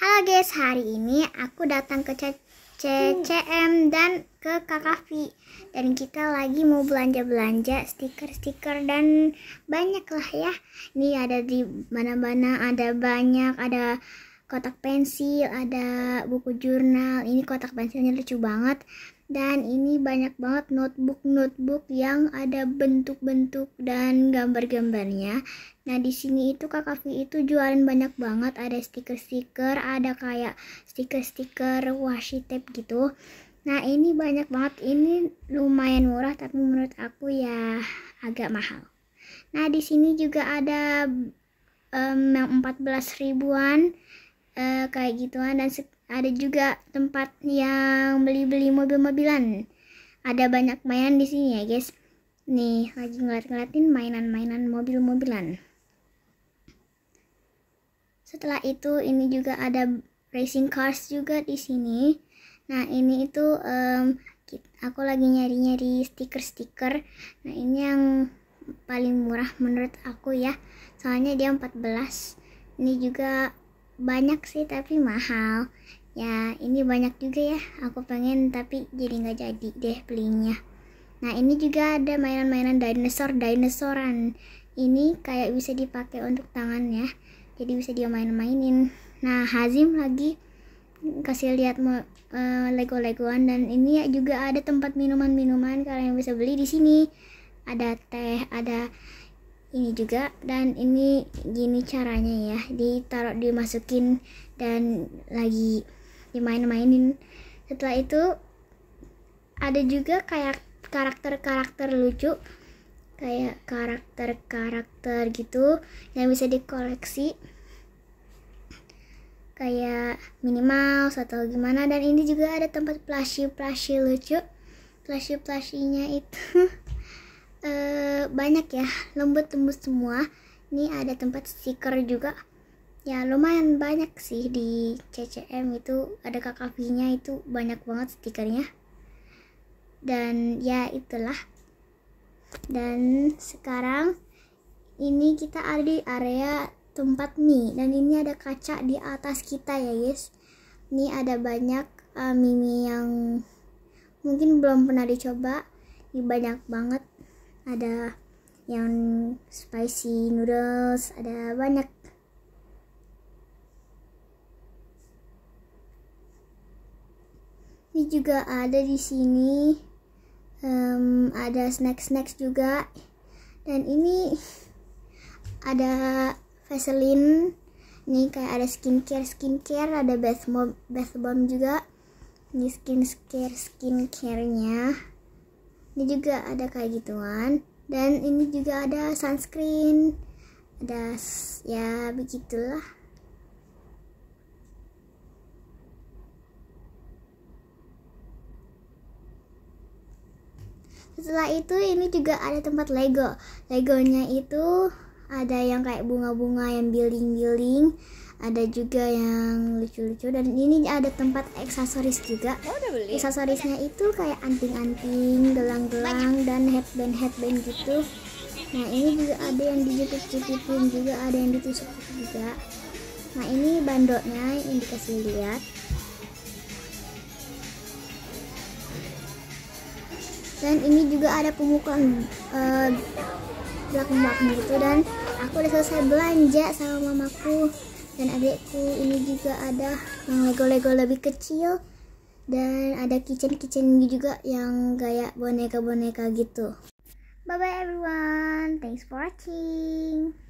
Halo guys, hari ini aku datang ke CCM dan ke Kakafi dan kita lagi mau belanja-belanja stiker-stiker dan banyak lah ya. Ini ada di mana-mana ada banyak, ada kotak pensil, ada buku jurnal. Ini kotak pensilnya lucu banget. Dan ini banyak banget notebook-notebook yang ada bentuk-bentuk dan gambar-gambarnya. Nah, di sini itu Kakak Vi itu jualan banyak banget. Ada stiker-stiker, ada kayak stiker-stiker washi tape gitu. Nah, ini banyak banget. Ini lumayan murah tapi menurut aku ya agak mahal. Nah, di sini juga ada um, yang 14 ribuan uh, kayak gituan dan ada juga tempat yang beli-beli mobil-mobilan ada banyak mainan di sini ya guys nih lagi ngeliat-ngeliatin mainan-mainan mobil-mobilan setelah itu ini juga ada racing cars juga di sini nah ini itu um, aku lagi nyari-nyari stiker-stiker nah ini yang paling murah menurut aku ya soalnya dia 14 ini juga banyak sih tapi mahal ya ini banyak juga ya aku pengen tapi jadi nggak jadi deh belinya nah ini juga ada mainan-mainan dinosaur dinosauran ini kayak bisa dipakai untuk tangan ya jadi bisa dia main-mainin nah Hazim lagi kasih lihat uh, lego-legoan dan ini ya juga ada tempat minuman-minuman kalian bisa beli di sini ada teh ada ini juga dan ini gini caranya ya ditaruh dimasukin dan lagi dimain-mainin setelah itu ada juga kayak karakter-karakter lucu kayak karakter-karakter gitu yang bisa dikoleksi kayak minimal Mouse atau gimana dan ini juga ada tempat plushie plushie lucu plushie plushinya itu Eh, banyak ya lembut tembus semua ini ada tempat stiker juga ya lumayan banyak sih di CCM itu ada kakafinya itu banyak banget stikernya dan ya itulah dan sekarang ini kita ada di area tempat mie dan ini ada kaca di atas kita ya guys ini ada banyak uh, eh, mie, yang mungkin belum pernah dicoba ini banyak banget ada yang spicy noodles ada banyak ini juga ada di sini um, ada snack snack juga dan ini ada Vaseline ini kayak ada skincare skincare ada bath bomb bath bomb juga ini skincare nya ini juga ada kayak gituan dan ini juga ada sunscreen ada ya begitulah setelah itu ini juga ada tempat Lego Legonya itu ada yang kayak bunga-bunga yang building-building ada juga yang lucu-lucu dan ini ada tempat aksesoris juga oh, aksesorisnya itu kayak anting-anting gelang-gelang dan headband headband gitu nah ini juga ada yang dijepit-jepitin juga ada yang ditusuk juga nah ini bandoknya yang dikasih lihat dan ini juga ada pemukulan uh, eh, belakang-belakang gitu dan aku udah selesai belanja sama mamaku dan adikku ini juga ada yang lego-lego lebih kecil dan ada kitchen-kitchen juga yang kayak boneka-boneka gitu bye bye everyone thanks for watching